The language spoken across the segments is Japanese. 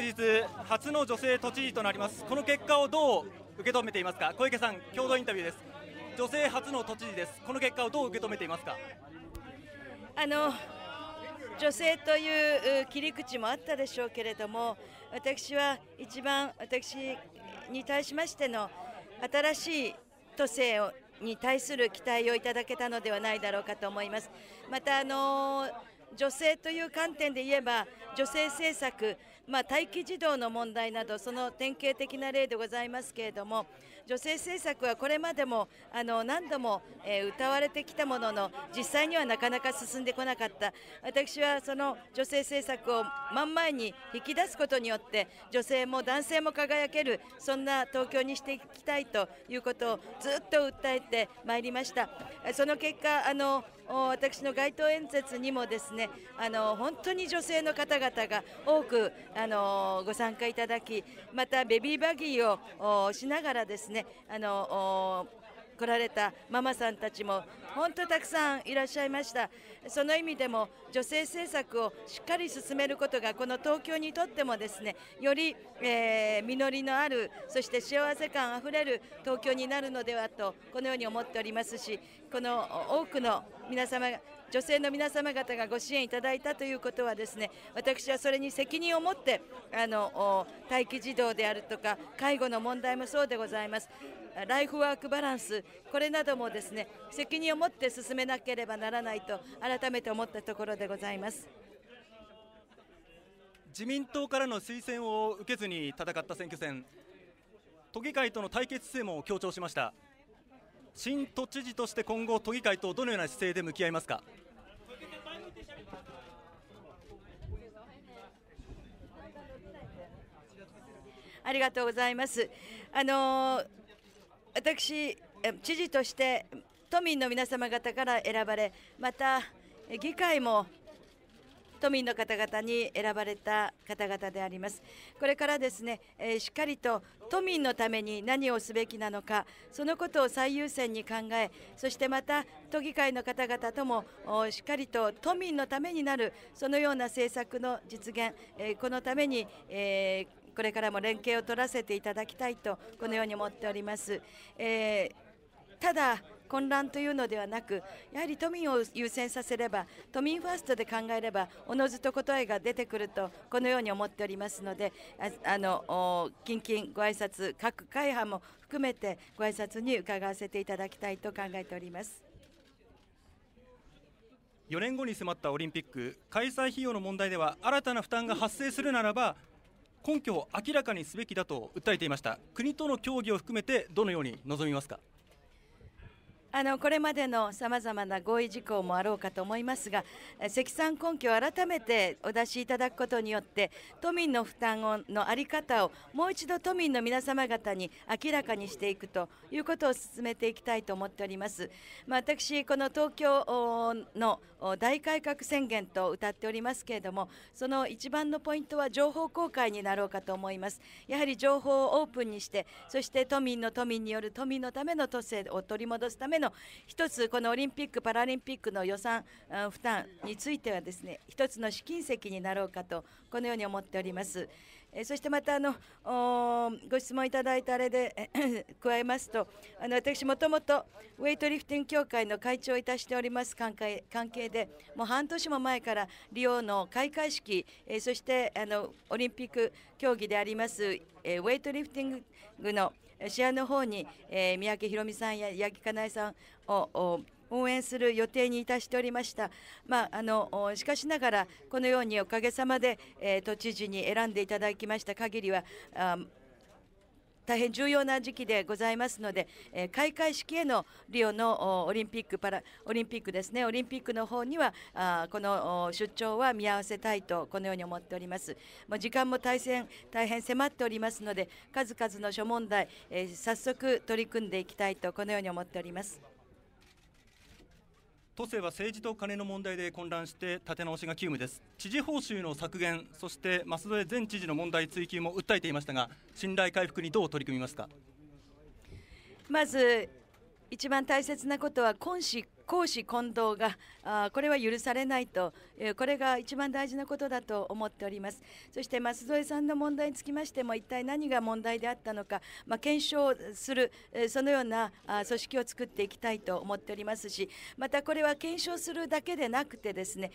昨日、初の女性都知事となります、この結果をどう受け止めていますか、小池さん、共同インタビューです、女性初の都知事です、この結果をどう受け止めていますか。あの女性という切り口もあったでしょうけれども私は一番私に対しましての新しい都政をに対する期待をいただけたのではないだろうかと思います。またあの女性という観点で言えば女性政策まあ、待機児童の問題などその典型的な例でございますけれども女性政策はこれまでもあの何度も、えー、歌われてきたものの実際にはなかなか進んでこなかった私はその女性政策を真ん前に引き出すことによって女性も男性も輝けるそんな東京にしていきたいということをずっと訴えてまいりました。その結果あの私の街頭演説にもですねあの本当に女性の方々が多くあのご参加いただきまたベビーバギーをしながらですねあの来られたママさんたちも本当たくさんいらっしゃいましたその意味でも女性政策をしっかり進めることがこの東京にとってもですねより、えー、実りのあるそして幸せ感あふれる東京になるのではとこのように思っておりますしこの多くの皆様女性の皆様方がご支援いただいたということはですね私はそれに責任を持ってあの待機児童であるとか介護の問題もそうでございますライフワークバランスこれなどもですね責任を持って進めなければならないと改めて思ったところでございます自民党からの推薦を受けずに戦った選挙戦都議会との対決姿勢も強調しました新都知事として今後都議会とどのような姿勢で向き合いますかありがとうございます。あの私知事として都民の皆様方から選ばれまた議会も都民の方々に選ばれた方々でありますこれからですね、えしっかりと都民のために何をすべきなのかそのことを最優先に考えそしてまた都議会の方々ともしっかりと都民のためになるそのような政策の実現、えこのために、えこれからも連携を取らせていただきたいとこのように思っております。えー、ただ混乱というのではなくやはり都民を優先させれば都民ファーストで考えればおのずと答えが出てくるとこのように思っておりますのでああの近々ご挨拶各会派も含めてご挨拶に伺わせていただきたいと考えております。4年後に迫ったオリンピック開催費用の問題では新たな負担が発生するならば根拠を明らかにすべきだと訴えていました国との協議を含めてどのように臨みますかあのこれまでのさまざまな合意事項もあろうかと思いますが、積算根拠を改めてお出しいただくことによって、都民の負担をの在り方をもう一度都民の皆様方に明らかにしていくということを進めていきたいと思っております。まあ、私、この東京の大改革宣言と謳っておりますけれども、その一番のポイントは情報公開になろうかと思います。やはり情報をオープンにして、そして都民の都民による都民のための都政を取り戻すための一つこのオリンピック・パラリンピックの予算負担についてはですね一つの試金石になろうかとこのように思っております。えそしてまたあのご質問いただいたあれで 加えますとあの私もともとウェイトリフティング協会の会長をいたしております関係でもう半年も前からリオの開会式、えそしてあのオリンピック競技であります、えウェイトリフティングの試合の方に、えー、三宅宏美さんや八木かなえさんを応援する予定にいたしておりました、まあ、あのしかしながらこのようにおかげさまで、えー、都知事に選んでいただきました限りは大変重要な時期でございますので、えー、開会式へのリオのオリンピックパラオリンピックですねオリンピックの方にはあこの出張は見合わせたいとこのように思っております。もう時間も大変大変迫っておりますので数々の諸問題、えー、早速取り組んでいきたいとこのように思っております。都政は政治と金の問題で混乱して立て直しが急務です知事報酬の削減そして舛添前知事の問題追及も訴えていましたが信頼回復にどう取り組みますかまず一番大切なことは今公私混同があこれは許されないと、えこれが一番大事なことだと思っておりますそして舛添さんの問題につきましても一体何が問題であったのか、まあ、検証する、えそのようなあ組織を作っていきたいと思っておりますしまたこれは検証するだけでなくてですね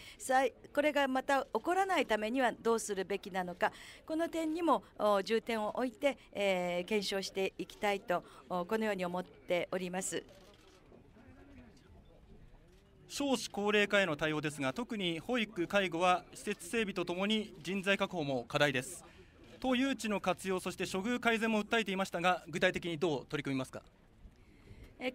これがまた起こらないためにはどうするべきなのかこの点にも重点を置いて、えー、検証していきたいとこのように思っております。少子高齢化への対応ですが特に保育・介護は施設整備とともに人材確保も課題です都誘致の活用そして処遇改善も訴えていましたが具体的にどう取り組みますか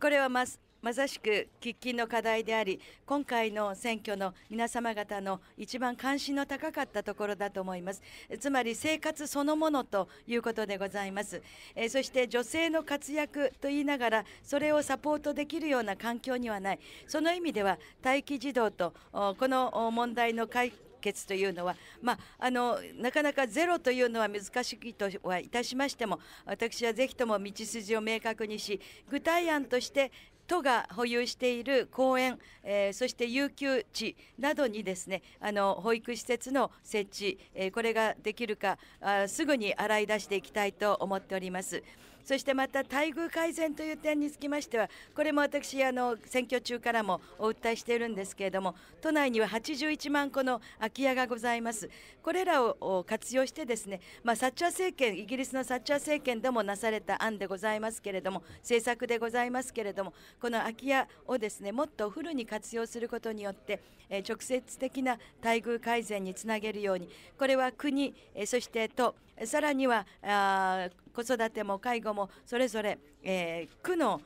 これはまずまさしく喫緊の課題であり、今回の選挙の皆様方の一番関心の高かったところだと思います。つまり生活そのものということでございます。えそして女性の活躍と言いながら、それをサポートできるような環境にはない。その意味では、待機児童とこの問題の解決決というのは、まあ、あのなかなかゼロというのは難しいとはいたしましても私はぜひとも道筋を明確にし具体案として都が保有している公園、えー、そして遊休地などにですねあの保育施設の設置、えー、これができるかあすぐに洗い出していきたいと思っております。そしてまた待遇改善という点につきましてはこれも私あの選挙中からもお訴えしているんですけれども都内には81万戸の空き家がございますこれらを活用してですね、まあ、サッチャー政権イギリスのサッチャー政権でもなされた案でございますけれども政策でございますけれどもこの空き家をですねもっとフルに活用することによって、えー、直接的な待遇改善につなげるようにこれは国、えー、そして都さらにはあ子育ても介護もそれぞれ、えー、区の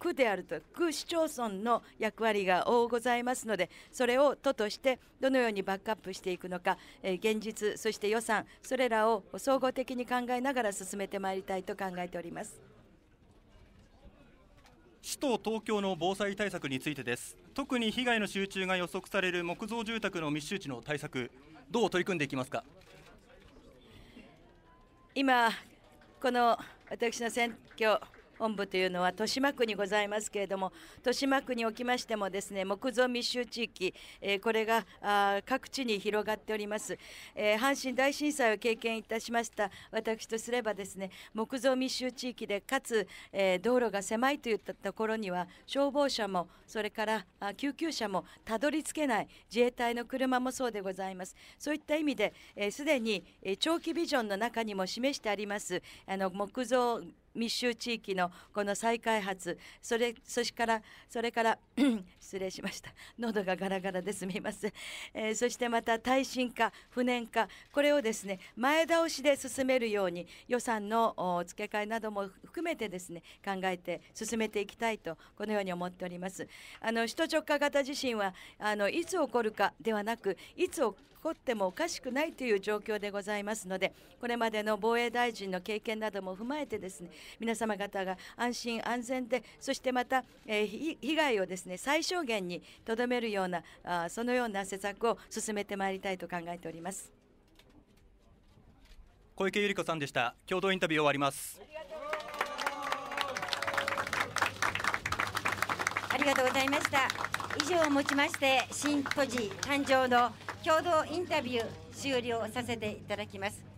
区であると区市町村の役割が大ございますのでそれを都としてどのようにバックアップしていくのか、えー、現実そして予算それらを総合的に考えながら進めてまいりたいと考えております。首都東京の防災対策についてです特に被害の集中が予測される木造住宅の密集地の対策どう取り組んでいきますか今この私の選挙本部というのは豊島区にございますけれども豊島区におきましてもですね木造密集地域、えー、これがあ各地に広がっております、えー、阪神大震災を経験いたしました私とすればですね木造密集地域でかつ、えー、道路が狭いといったところには消防車もそれから救急車もたどり着けない自衛隊の車もそうでございますそういった意味ですで、えー、に長期ビジョンの中にも示してありますあの木造密集地域のこの再開発それそしからそれから 失礼しました喉がガラガラですみません、えー、そしてまた耐震化不燃化これをですね前倒しで進めるように予算の付け替えなども含めてですね考えて進めていきたいとこのように思っておりますあの首都直下型地震はあのいつ起こるかではなくいつ起こってもおかしくないという状況でございますのでこれまでの防衛大臣の経験なども踏まえてですね皆様方が安心安全でそしてまた、えー、被害をですね最小限にとどめるようなあそのような施策を進めてまいりたいと考えております。小池百合子さんでした。共同インタビュー終わります。ありがとうございました。以上をもちまして、新都ポ誕生の共同インタビュー終了させていただきます。